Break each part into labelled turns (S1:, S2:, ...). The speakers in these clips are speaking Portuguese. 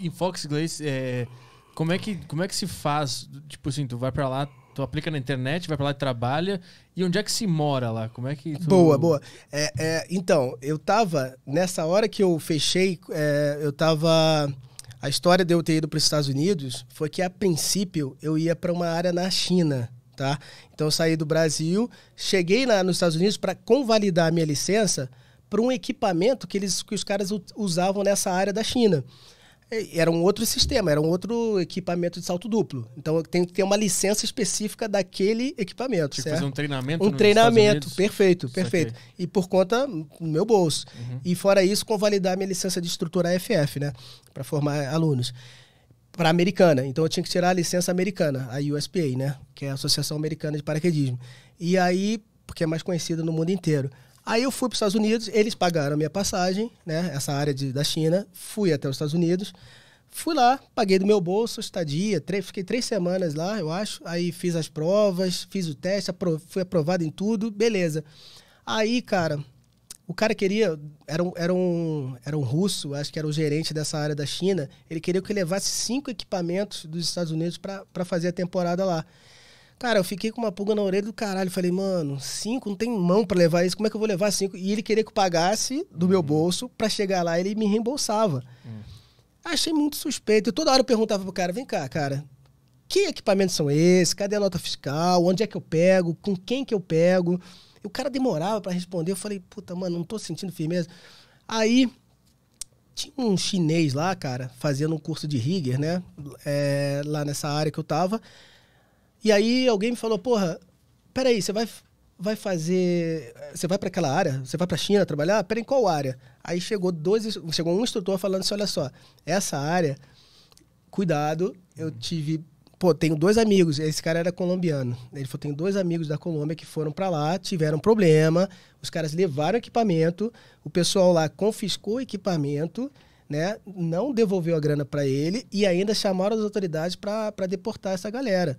S1: em Fox Inglês, é, como, é que, como é que se faz? Tipo assim, tu vai pra lá, tu aplica na internet, vai pra lá e trabalha. E onde é que se
S2: mora lá? Como é que tu... Boa, boa. É, é, então, eu tava, nessa hora que eu fechei, é, eu tava... A história de eu ter ido para os Estados Unidos foi que, a princípio, eu ia para uma área na China, tá? Então, eu saí do Brasil, cheguei lá nos Estados Unidos para convalidar a minha licença para um equipamento que, eles, que os caras usavam nessa área da China. É, era um outro sistema, era um outro equipamento de salto duplo. Então tem que ter uma licença específica daquele equipamento. Tinha certo? fazer um treinamento. Um treinamento, perfeito, perfeito. E por conta no meu bolso. Uhum. E fora isso, convalidar minha licença de estrutura A.F.F. né? Para formar alunos. Para americana. Então eu tinha que tirar a licença americana, a USPA, né? Que é a Associação Americana de Paraquedismo. E aí, porque é mais conhecida no mundo inteiro. Aí eu fui para os Estados Unidos, eles pagaram a minha passagem, né? Essa área de, da China. Fui até os Estados Unidos. Fui lá, paguei do meu bolso, estadia, três, fiquei três semanas lá, eu acho. Aí fiz as provas, fiz o teste, fui aprovado em tudo, beleza. Aí, cara, o cara queria, era um, era, um, era um russo, acho que era o gerente dessa área da China, ele queria que eu levasse cinco equipamentos dos Estados Unidos para fazer a temporada lá. Cara, eu fiquei com uma pulga na orelha do caralho. Falei, mano, cinco, não tem mão para levar isso. Como é que eu vou levar cinco? E ele queria que eu pagasse do uhum. meu bolso para chegar lá ele me reembolsava. Uhum. Achei muito suspeito. Eu, toda hora eu perguntava pro cara, vem cá, cara, que equipamentos são esses? Cadê a nota fiscal? Onde é que eu pego? Com quem que eu pego? E o cara demorava para responder. Eu falei, puta, mano, não tô sentindo firmeza. Aí, tinha um chinês lá, cara, fazendo um curso de rigger, né? É, lá nessa área que eu tava. E aí alguém me falou, porra, peraí, você vai, vai fazer. Você vai para aquela área? Você vai para a China trabalhar? Peraí, qual área? Aí chegou dois, chegou um instrutor falando assim: olha só, essa área, cuidado, eu tive. Pô, tenho dois amigos, esse cara era colombiano. Ele falou: tenho dois amigos da Colômbia que foram para lá, tiveram problema, os caras levaram equipamento, o pessoal lá confiscou o equipamento. Né? Não devolveu a grana para ele e ainda chamaram as autoridades para deportar essa galera.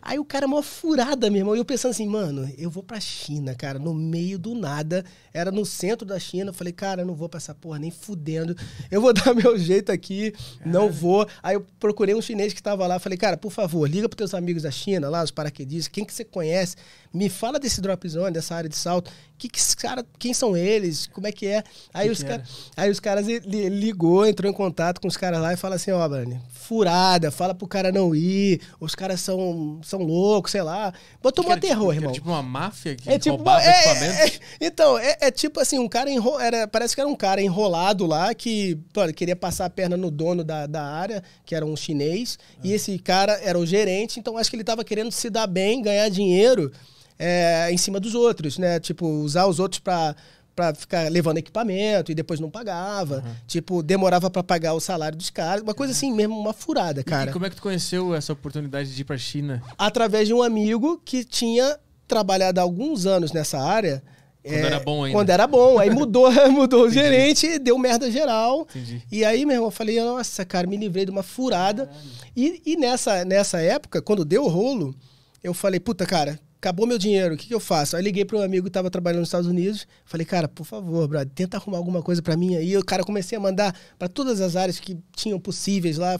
S2: Aí o cara, é mó furada, meu irmão. E eu pensando assim, mano, eu vou pra China, cara, no meio do nada. Era no centro da China. Eu falei, cara, não vou pra essa porra nem fudendo. Eu vou dar meu jeito aqui, não vou. Aí eu procurei um chinês que tava lá. Falei, cara, por favor, liga pros teus amigos da China, lá, os paraquedistas, quem que você conhece? Me fala desse drop zone, dessa área de salto. Que que cara, quem são eles? Como é que é? Aí, que os, que aí os caras ligou, entrou em contato com os caras lá e fala assim, ó, oh, Brani, furada, fala pro cara não ir. Os caras são são loucos, sei lá. Botou um tipo terror, tipo, irmão. É tipo uma máfia que é tipo,
S1: roubava é, é,
S2: é, então, é, é, tipo assim, um cara enro... era Parece que era um cara enrolado lá que queria passar a perna no dono da, da área, que era um chinês. Ah. E esse cara era o gerente, então acho que ele tava querendo se dar bem, ganhar dinheiro. É, em cima dos outros, né? Tipo, usar os outros para para ficar levando equipamento e depois não pagava. Uhum. Tipo, demorava para pagar o salário dos caras. Uma coisa assim mesmo, uma furada, cara. E como
S1: é que tu conheceu essa oportunidade de ir pra China?
S2: Através de um amigo que tinha trabalhado há alguns anos nessa área.
S1: Quando é, era eh, bom ainda. Quando era
S2: bom. Aí mudou, mudou o gerente, deu merda geral. Entendi. E aí, meu irmão, eu falei, nossa, cara, me livrei de uma furada. E, e, nessa, nessa época, quando deu o rolo, eu falei, puta, cara, acabou meu dinheiro, o que, que eu faço? Aí liguei para um amigo que estava trabalhando nos Estados Unidos, falei, cara, por favor, brother, tenta arrumar alguma coisa para mim aí. o cara comecei a mandar para todas as áreas que tinham possíveis lá,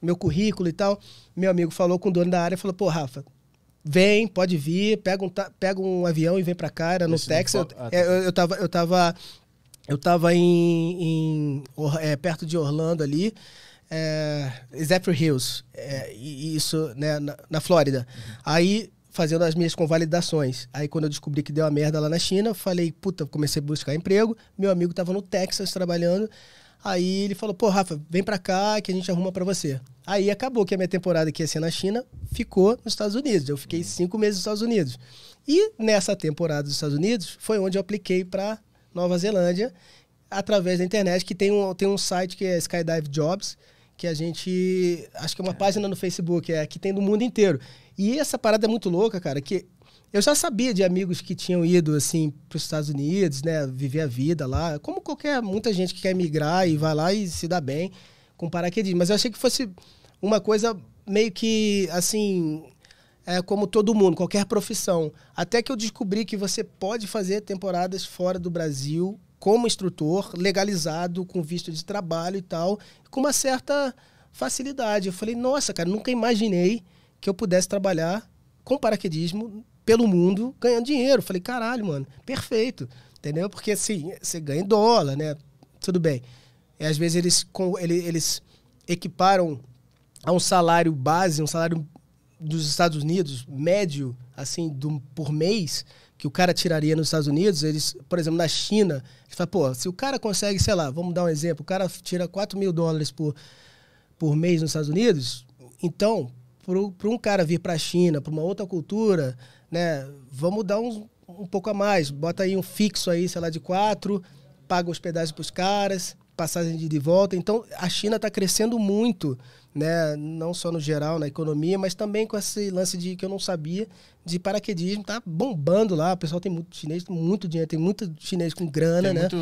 S2: meu currículo e tal. Meu amigo falou com o dono da área, falou, pô, Rafa, vem, pode vir, pega um, pega um avião e vem para cá, era no Esse Texas. Ah, tá. É, eu, eu tava... Eu tava eu tava em, em é, perto de Orlando ali, é, Zephyr Hills, é, isso né, na, na Flórida. Uhum. Aí fazendo as minhas convalidações. Aí quando eu descobri que deu a merda lá na China, falei, puta, comecei a buscar emprego. Meu amigo tava no Texas trabalhando. Aí ele falou, pô, Rafa, vem pra cá que a gente arruma para você. Aí acabou que a minha temporada que ia ser na China ficou nos Estados Unidos. Eu fiquei cinco meses nos Estados Unidos. E nessa temporada dos Estados Unidos foi onde eu apliquei para Nova Zelândia através da internet, que tem um, tem um site que é Skydive Jobs, que a gente. Acho que é uma página no Facebook, é que tem do mundo inteiro. E essa parada é muito louca, cara, que eu já sabia de amigos que tinham ido assim para os Estados Unidos, né, viver a vida lá, como qualquer muita gente que quer migrar e vai lá e se dá bem com paraquedismo, mas eu achei que fosse uma coisa meio que assim, é como todo mundo, qualquer profissão. Até que eu descobri que você pode fazer temporadas fora do Brasil como instrutor, legalizado, com visto de trabalho e tal, com uma certa facilidade. Eu falei, nossa, cara, nunca imaginei que eu pudesse trabalhar com paraquedismo pelo mundo ganhando dinheiro. Falei, caralho, mano, perfeito. Entendeu? Porque assim, você ganha em dólar, né? Tudo bem. E, às vezes eles, com, ele, eles equiparam a um salário base, um salário dos Estados Unidos, médio, assim, do, por mês, que o cara tiraria nos Estados Unidos, eles, por exemplo, na China, eles falam, pô, se o cara consegue, sei lá, vamos dar um exemplo, o cara tira 4 mil dólares por, por mês nos Estados Unidos, então, para um cara vir para a China, para uma outra cultura, né? Vamos dar um, um pouco a mais. Bota aí um fixo aí, sei lá, de quatro, paga hospedagem para os caras, passagem de, de volta. Então, a China está crescendo muito, né? não só no geral, na economia, mas também com esse lance de que eu não sabia, de paraquedismo. Está bombando lá. O pessoal tem muito chinês, muito dinheiro, tem muito chinês com grana. Tem né? muito...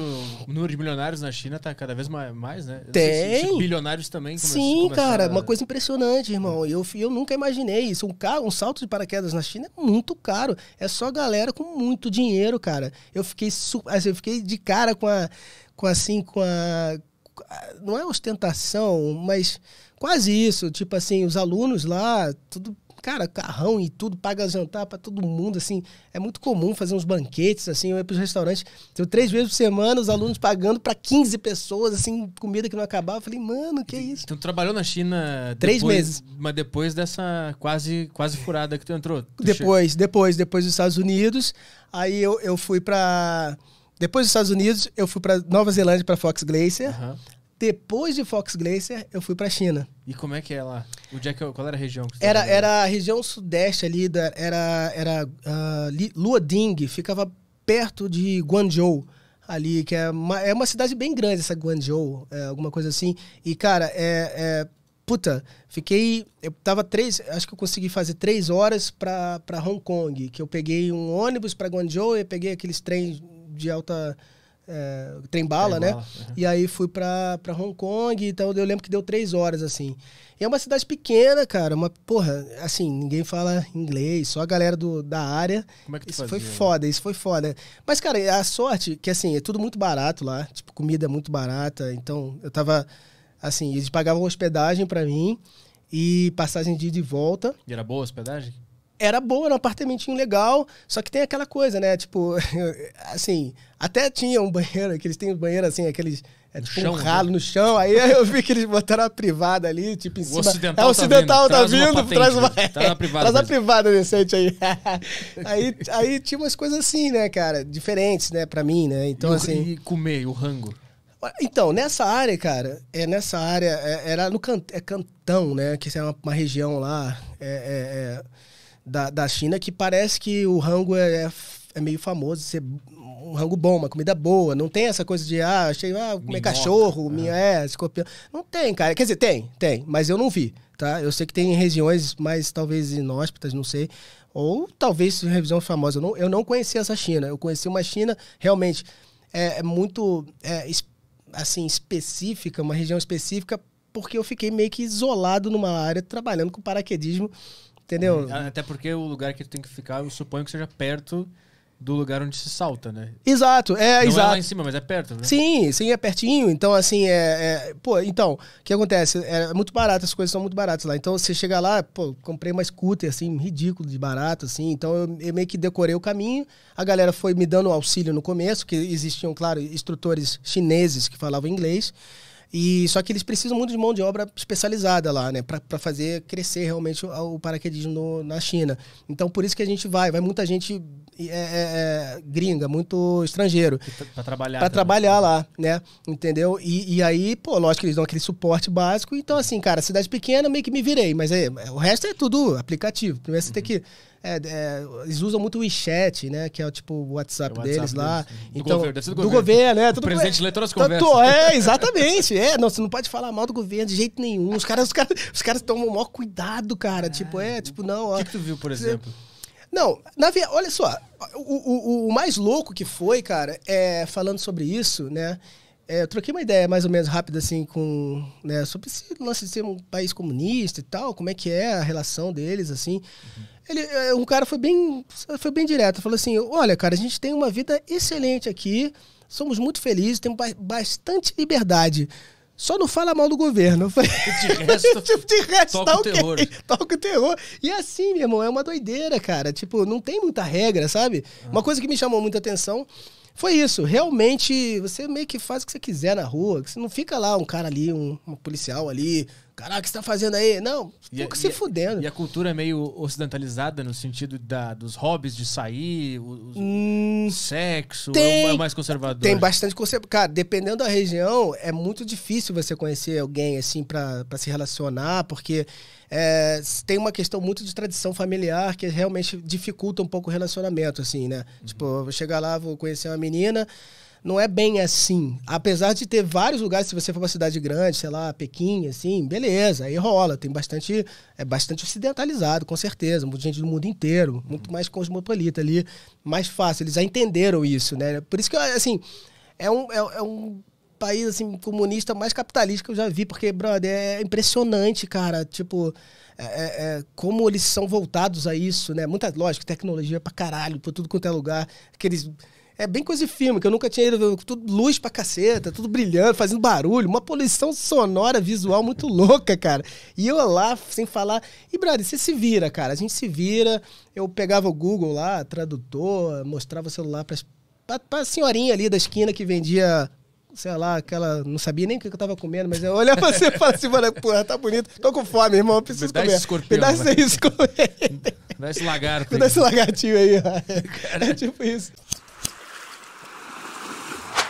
S1: O número de milionários na China está cada vez mais, né? tem! Se, se bilionários também. Sim, cara, a... uma
S2: coisa impressionante, irmão. Eu, eu nunca imaginei isso. Um, carro, um salto de paraquedas na China é muito caro. É só galera com muito dinheiro, cara. Eu fiquei, su... Assim, eu fiquei de cara com a com assim, com a. Não é ostentação, mas quase isso. Tipo assim, os alunos lá, tudo, cara, carrão e tudo, paga jantar para todo mundo, assim. É muito comum fazer uns banquetes, assim, eu para pros restaurantes. Eu, três vezes por semana, os alunos pagando para 15 pessoas, assim, comida que não acabava. Eu falei, mano, que é isso?
S1: Então, tu trabalhou na China depois, três meses. Mas depois dessa quase, quase furada que tu entrou? Tu depois,
S2: depois, depois dos Estados Unidos. Aí eu, eu fui para depois dos Estados Unidos, eu fui para Nova Zelândia para Fox Glacier. Uhum. Depois de Fox Glacier, eu fui para China.
S1: E como é que é lá? O Jack, qual era a região? era,
S2: era a região sudeste ali, da, era, era uh, ah, Luoding, ficava perto de Guangzhou ali, que é uma, é uma cidade bem grande, essa Guangzhou, é, alguma coisa assim. E, cara, é, é, Puta, fiquei. Eu tava três. Acho que eu consegui fazer três horas para Hong Kong. Que eu peguei um ônibus para Guangzhou e peguei aqueles trens de alta. É, trem-bala, né? Uhum. E aí fui pra, pra Hong Kong, então eu lembro que deu três horas, assim. E é uma cidade pequena, cara, uma, porra, assim, ninguém fala inglês, só a galera do, da área. Como é que tu Isso fazia, foi foda, isso foi foda. Mas, cara, a sorte, que assim, é tudo muito barato lá, tipo, comida é muito barata, então eu tava, assim, eles pagavam hospedagem pra mim e passagem de ida e volta.
S1: E era boa a hospedagem?
S2: era boa, era um apartamentinho legal, só que tem aquela coisa, né? Tipo, assim, até tinha um banheiro, que eles têm um banheiro assim, aqueles. É, tipo, chão, um né? ralo né? no chão, aí eu vi que eles botaram a privada ali, tipo em o cima. Ocidental é, o tá ocidental tá vindo, tá vindo da uma. Patente, traz uma, tá privada, traz a privada decente aí. aí. Aí tinha umas coisas assim, né, cara? Diferentes, né, pra mim, né? Então, e assim. E comer, o rango. Então, nessa área, cara, é nessa área, é, era no can, é Cantão, né? Que é uma, uma região lá. é, é, é da, da China que parece que o rango é, é, é meio famoso ser um rango bom, uma comida boa. Não tem essa coisa de, ah, achei, ah, comer Minhoca, cachorro, é. minha, é, escorpião. Não tem, cara. Quer dizer, tem, tem, mas eu não vi, tá? Eu sei que tem regiões mais, talvez, inóspitas, não sei. Ou talvez revisão famosa. Eu não, eu não conhecia essa China. Eu conheci uma China, realmente, é, é muito, é, assim, específica, uma região específica, porque eu fiquei meio que isolado numa área, trabalhando com paraquedismo Entendeu? Uhum.
S1: Ah, até porque o lugar que tu tem que ficar, eu suponho que seja perto do lugar onde se salta, né? Exato, é, Não exato. é lá em cima, mas é perto, né?
S2: Sim, sim, é pertinho. Então, assim, é. é pô, então, o que acontece? É, é muito barato, as coisas são muito baratas lá. Então, você chega lá, pô, comprei uma scooter, assim, ridículo de barato, assim. Então, eu, eu, meio que decorei o caminho. A galera foi me dando auxílio no começo, que existiam, claro, instrutores chineses que falavam inglês. E só que eles precisam muito de mão de obra especializada lá, né, para fazer crescer realmente o, o paraquedismo no, na China. Então por isso que a gente vai, vai muita gente é, é, é, gringa, muito estrangeiro. Tá, Para trabalhar. Para trabalhar lá, né? Entendeu? E, e, aí, pô, lógico que eles dão aquele suporte básico. Então, assim, cara, cidade pequena, meio que me virei. Mas aí, é, é, o resto é tudo aplicativo. Primeiro você uhum. tem que. É, é, eles usam muito o WeChat, né? Que é o tipo o WhatsApp, é o WhatsApp deles, deles lá. Do então, governo, do, do governo. governo né? Tudo o presidente eleitor as conversas. é, exatamente. É, não, você não pode falar mal do governo de jeito nenhum. Os caras, os caras, os caras tomam o maior cuidado, cara. tipo, é, tipo, não. O que, que, tu viu, por exemplo? Você, não, na via, olha só, o, o, o, mais louco que foi, cara, é falando sobre isso, né? É, eu troquei uma ideia mais ou menos rápida, assim, com. Né, sobre esse lance de ser um país comunista e tal, como é que é a relação deles, assim. Uhum. Ele, é, um cara foi bem, foi bem direto, falou assim: olha, cara, a gente tem uma vida excelente aqui, somos muito felizes, temos bastante liberdade. Só não fala mal do governo. tipo, de resto toca tá o terror. Toca o terror. E é assim, meu irmão, é uma doideira, cara. Tipo, não tem muita regra, sabe? Ah. Uma coisa que me chamou muita atenção foi isso. Realmente, você meio que faz o que você quiser na rua. Você não fica lá um cara ali, um, um policial ali, Caraca, o que você tá fazendo aí? Não, pouco se fudendo. E a
S1: cultura é meio ocidentalizada no sentido da, dos hobbies de sair, o
S2: hum,
S1: sexo, é tem, é mais conservador. Tem bastante
S2: conservador. Cara, dependendo da região, é muito difícil você conhecer alguém assim para se relacionar, porque é, tem uma questão muito de tradição familiar que realmente dificulta um pouco o relacionamento, assim, né? Uhum. Tipo, eu vou chegar lá, vou conhecer uma menina não é bem assim. Apesar de ter vários lugares, se você for uma cidade grande, sei lá, Pequim, assim, beleza, aí rola. Tem bastante, é bastante ocidentalizado, com certeza. Muita gente do mundo inteiro, muito mais cosmopolita ali, mais fácil. Eles já entenderam isso, né? Por isso que, assim, é um, é, é um país, assim, comunista mais capitalista que eu já vi, porque, brother, é impressionante, cara. Tipo, é, é, é como eles são voltados a isso, né? Muita, lógico, tecnologia para caralho, por tudo quanto é lugar. Aqueles é bem coisa de filme, que eu nunca tinha ido. Tudo luz pra caceta, tudo brilhando, fazendo barulho, uma poluição sonora, visual muito louca, cara. E eu lá, sem falar. E, brother, você se vira, cara. A gente se vira. Eu pegava o Google lá, tradutor, mostrava o celular pras, pra, pra senhorinha ali da esquina que vendia sei lá, aquela. Não sabia nem o que eu tava comendo, mas eu olhava pra você e falava assim, mano, porra, tá bonito. Tô com fome, irmão, preciso Me dá comer. Esse escorpião, Me dá né? esse escorpião. Me dá esse lagarto. Me dá esse lagartinho aí, ó. É, é tipo isso.